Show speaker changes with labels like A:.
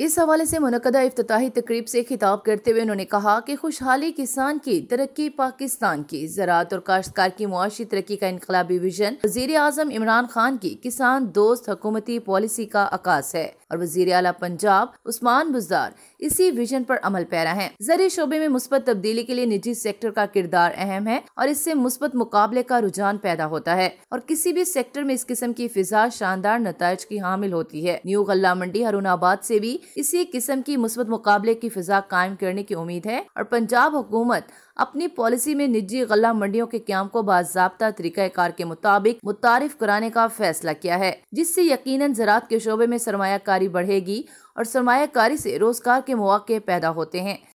A: इस हवाले से मनदा अफ्ताही तकरीब से खिताब करते हुए उन्होंने कहा कि खुशहाली किसान की तरक्की पाकिस्तान की ज़रात और काश्तकार की मुआशी तरक्की का इनकलाबी विजन वजीर अजम इमरान खान की किसान दोस्त हुकूमती पॉलिसी का आकाश है और वजीर अला पंजाब उस्मान बुजार इसी विजन पर अमल पैरा है जरिए शोबे में मुस्बत तब्दीली के लिए निजी सेक्टर का किरदार अहम है और इससे मुस्बत मुकाबले का रुझान पैदा होता है और किसी भी सेक्टर में इस किस्म की फिजा शानदार नतज की हामिल होती है न्यू गला मंडी हरूणाबाद से भी इसी किस्म की मुस्बत मुकाबले की फिजा कायम करने की उम्मीद है और पंजाब हुकूमत अपनी पॉलिसी में निजी गला मंडियों के क्याम को बाबा कार के मुताबिक मुतारफ कराने का फैसला किया है जिससे यकीन ज़रात के शोबे में सरमाकारी बढ़ेगी और सरमाकारी से रोजगार के मौके पैदा होते हैं